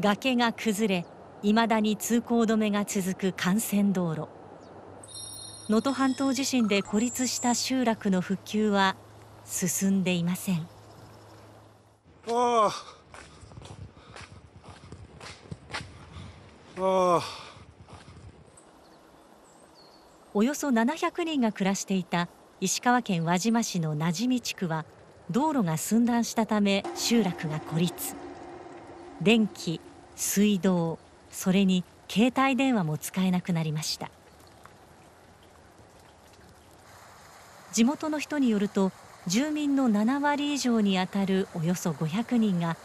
崖が崩れいまだに通行止めが続く幹線道路能登半島地震で孤立した集落の復旧は進んでいませんああおよそ700人が暮らしていた石川県輪島市の名染地区は道路が寸断したため集落が孤立電気水道それに携帯電話も使えなくなりました地元の人によると住民の7割以上にあたるおよそ500人が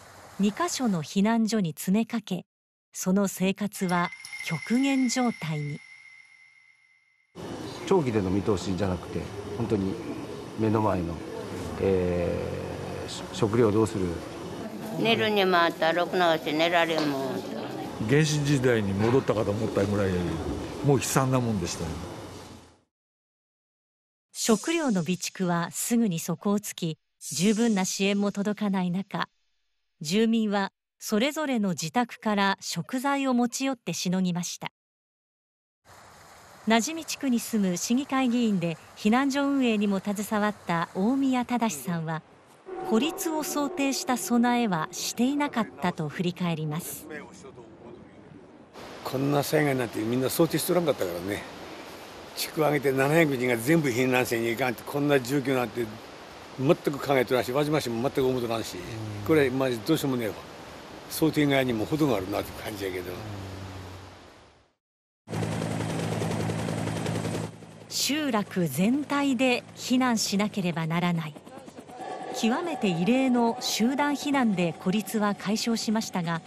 2カ所の避難所に詰めかけその生活は極限状態に長期での見通しじゃなくて本当に目の前の、えー、食料どうする寝るにもったろくなわし寝られんもん原始時代に戻ったかと思ったぐらいもう悲惨なもんでした、ね、食料の備蓄はすぐに底をつき十分な支援も届かない中住民はそれぞれの自宅から食材を持ち寄ってしのぎました馴染み地区に住む市議会議員で避難所運営にも携わった大宮忠さんは、うん孤立を想定した備えはしていなかったと振り返りますこんな災害なんてみんな想定しておらんかったからね地区挙げて700人が全部避難線に行かんってこんな状況なんて全く考えてらんし輪島市も全く思とらんしこれまあどうしてもね想定外にも程があるなって感じやけど。集落全体で避難しなければならない。極めて異例の集団避難で孤立は解消しましたが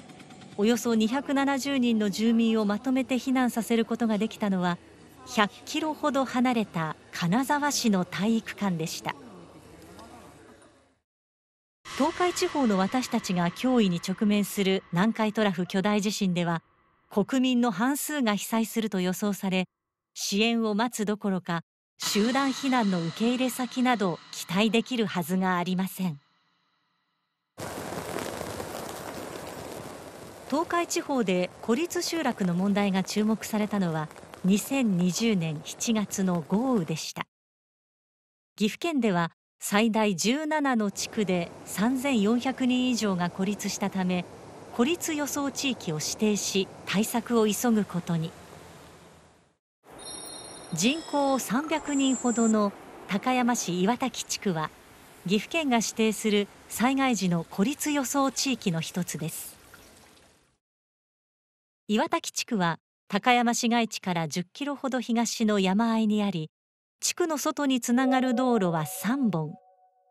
およそ270人の住民をまとめて避難させることができたのは100キロほど離れた金沢市の体育館でした東海地方の私たちが脅威に直面する南海トラフ巨大地震では国民の半数が被災すると予想され支援を待つどころか集団避難の受け入れ先など期待できるはずがありません東海地方で孤立集落の問題が注目されたのは2020年7月の豪雨でした岐阜県では最大17の地区で3400人以上が孤立したため孤立予想地域を指定し対策を急ぐことに人口300人ほどの高山市岩滝地区は岐阜県が指定する災害時の孤立予想地域の一つです岩滝地区は高山市街地から10キロほど東の山あいにあり地区の外につながる道路は3本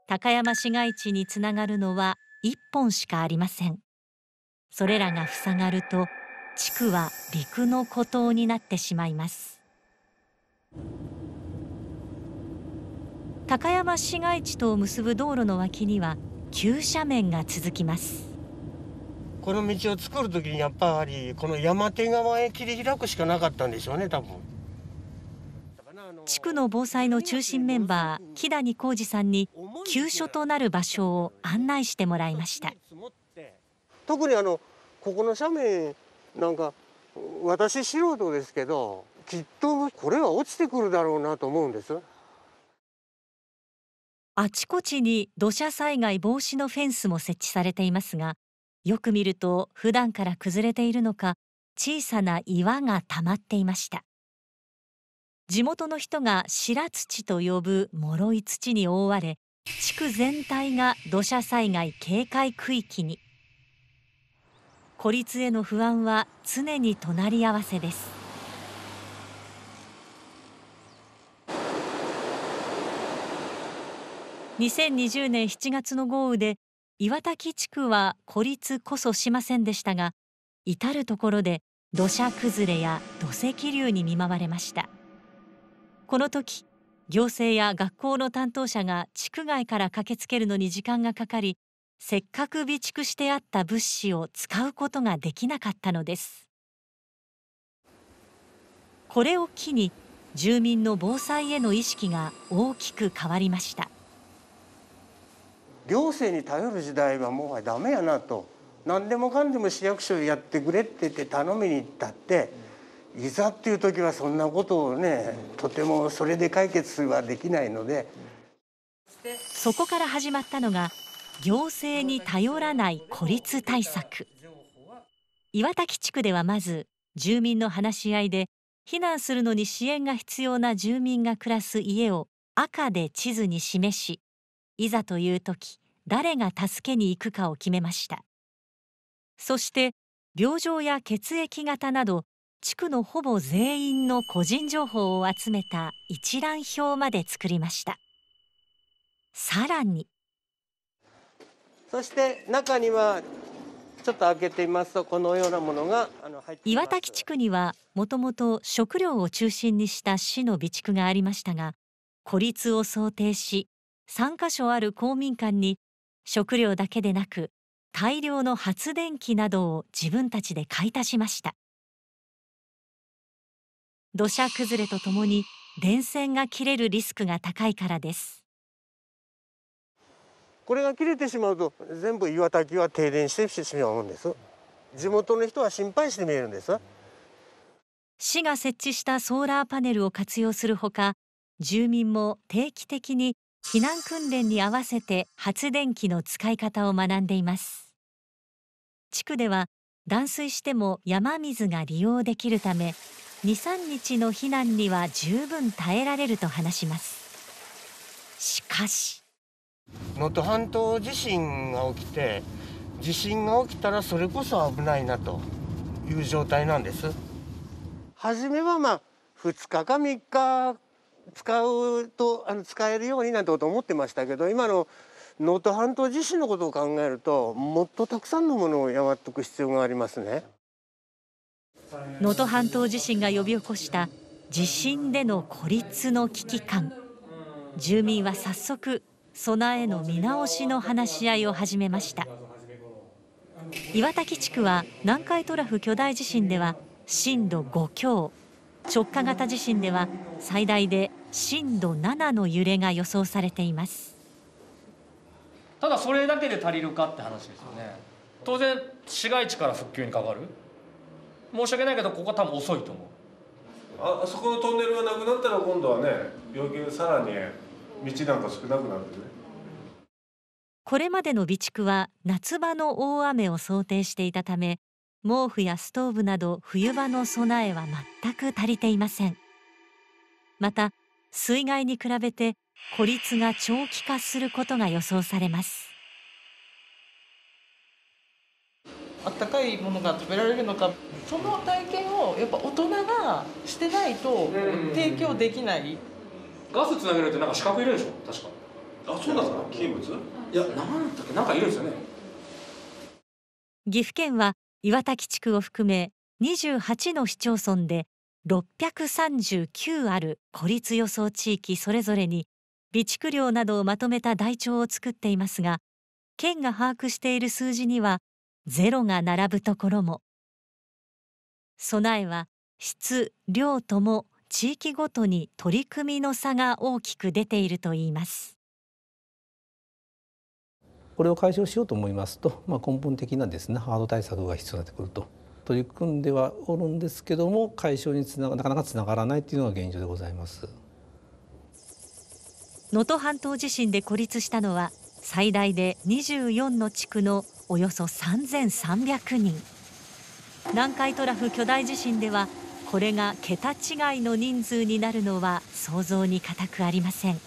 高山市街地につながるのは1本しかありませんそれらが塞がると地区は陸の孤島になってしまいます高山市街地とを結ぶ道路の脇には急斜面が続きますこの道を作る時にやっぱりこの山手側へ切り開くしかなかったんでしょうね多分地区の防災の中心メンバー木谷浩二さんに急所となる場所を案内してもらいました特にあのここの斜面なんか私素人ですけどきっとこれは落ちてくるだろうなと思うんですあちこちに土砂災害防止のフェンスも設置されていますがよく見ると普段から崩れているのか小さな岩が溜まっていました地元の人が白土と呼ぶ脆い土に覆われ地区全体が土砂災害警戒区域に孤立への不安は常に隣り合わせです2020年7月の豪雨で岩滝地区は孤立こそしませんでしたが至る所で土砂崩れや土石流に見舞われましたこの時行政や学校の担当者が地区外から駆けつけるのに時間がかかりせっかく備蓄してあった物資を使うことができなかったのですこれを機に住民の防災への意識が大きく変わりました行政に頼る時代はもはダメやなと何でもかんでも市役所やってくれって言って頼みに行ったって、いざっていう時はそんなことをね、とてもそれで解決はできないので。そこから始まったのが行政に頼らない孤立対策岩滝地区ではまず住民の話し合いで避難するのに支援が必要な住民が暮らす家を赤で地図に示しいざという時誰が助けに行くかを決めましたそして病状や血液型など地区のほぼ全員の個人情報を集めた一覧表まで作りましたさらにそして中にはちょっと開けてみますとこのようなものが岩滝地区にはもともと食料を中心にした市の備蓄がありましたが孤立を想定し3カ所ある公民館に食料だけでなく大量の発電機などを自分たちで買い足しました土砂崩れとともに電線が切れるリスクが高いからですこれが切れてしまうと全部岩滝は停電してしまうんです地元の人は心配して見えるんです市が設置したソーラーパネルを活用するほか住民も定期的に避難訓練に合わせて発電機の使い方を学んでいます地区では断水しても山水が利用できるため23日の避難には十分耐えられると話しますしかし能登半島地震が起きて地震が起きたらそれこそ危ないなという状態なんです初めはまあ2日か3日使うとあの使えるようになんてこと思ってましたけど今の能登半島自身のことを考えるともっとたくさんのものを山っとく必要がありますね能登半島地震が呼び起こした地震での孤立の危機感住民は早速備えの見直しの話し合いを始めました岩滝地区は南海トラフ巨大地震では震度5強直下型地震では最大で震度7の揺れが予想されていますただそれだけで足りるかって話ですよね当然市街地から復旧にかかる申し訳ないけどここは多分遅いと思うああそこのトンネルがなくなったら今度はね要求さらに道なんか少なくなるねこれまでの備蓄は夏場の大雨を想定していたため毛布やストーブなど冬場の備えは全く足りていませんまた水害に比べて孤立が長期化することが予想されますあったかいものが食べられるのかその体験をやっぱ大人がしてないと提供できないガスつなげるとなんか資格いるでしょ確かあそうなんですか器物いやなんだっけなんかいるんですよね岐阜県は岩滝地区を含め28の市町村で639ある孤立予想地域それぞれに備蓄量などをまとめた台帳を作っていますが県が把握している数字にはゼロが並ぶところも備えは質量とも地域ごとに取り組みの差が大きく出ているといいますこれを解消しようと思いますと、まあ、根本的なですねハード対策が必要になってくると取り組んではおるんですけども解消につななかなかつながらないというのが現状でございます能登半島地震で孤立したのは最大で24の地区のおよそ3300人南海トラフ巨大地震ではこれが桁違いの人数になるのは想像に難くありません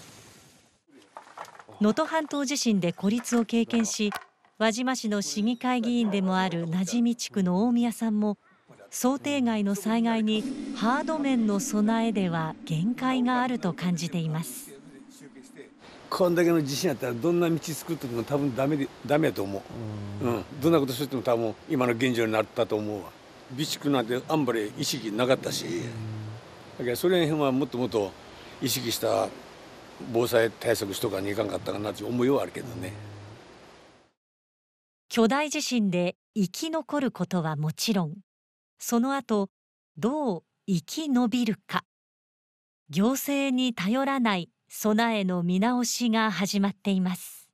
能登半島地震で孤立を経験し輪島市の市議会議員でもある馴染み地区の大宮さんも想定外の災害にハード面の備えでは限界があると感じていますこんだけの地震やったらどんな道作っても多分ダメダメやと思う、うん、どんなことしても多分今の現状になったと思うわ備蓄なんてあんまり意識なかったしだからそれへんはもっともっと意識した防災対策しとかにいかんかったかなっていう思いはあるけどね巨大地震で生き残ることはもちろんその後どう生き延びるか行政に頼らない備えの見直しが始まっています